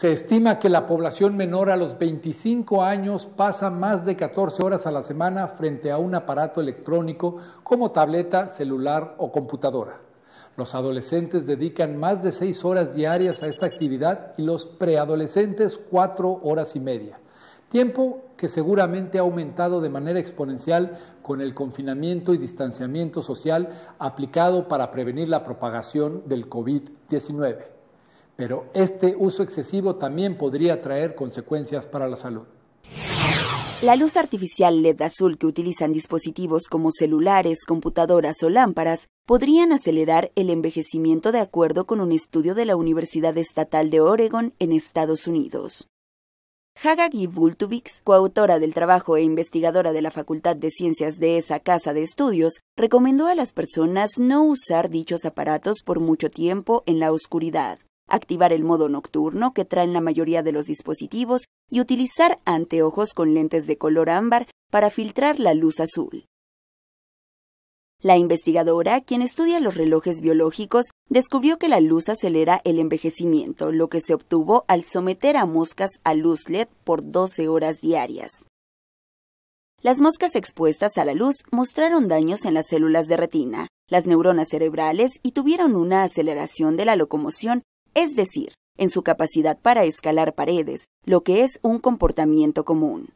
Se estima que la población menor a los 25 años pasa más de 14 horas a la semana frente a un aparato electrónico como tableta, celular o computadora. Los adolescentes dedican más de 6 horas diarias a esta actividad y los preadolescentes 4 horas y media. Tiempo que seguramente ha aumentado de manera exponencial con el confinamiento y distanciamiento social aplicado para prevenir la propagación del COVID-19 pero este uso excesivo también podría traer consecuencias para la salud. La luz artificial LED azul que utilizan dispositivos como celulares, computadoras o lámparas podrían acelerar el envejecimiento de acuerdo con un estudio de la Universidad Estatal de Oregon en Estados Unidos. Hagagi Bultubix, coautora del trabajo e investigadora de la Facultad de Ciencias de esa casa de estudios, recomendó a las personas no usar dichos aparatos por mucho tiempo en la oscuridad activar el modo nocturno que traen la mayoría de los dispositivos y utilizar anteojos con lentes de color ámbar para filtrar la luz azul. La investigadora, quien estudia los relojes biológicos, descubrió que la luz acelera el envejecimiento, lo que se obtuvo al someter a moscas a luz LED por 12 horas diarias. Las moscas expuestas a la luz mostraron daños en las células de retina, las neuronas cerebrales y tuvieron una aceleración de la locomoción es decir, en su capacidad para escalar paredes, lo que es un comportamiento común.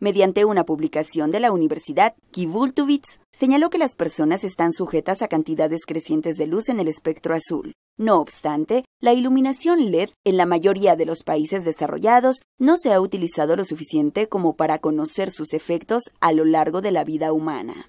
Mediante una publicación de la Universidad, Kivultuwitz, señaló que las personas están sujetas a cantidades crecientes de luz en el espectro azul. No obstante, la iluminación LED en la mayoría de los países desarrollados no se ha utilizado lo suficiente como para conocer sus efectos a lo largo de la vida humana.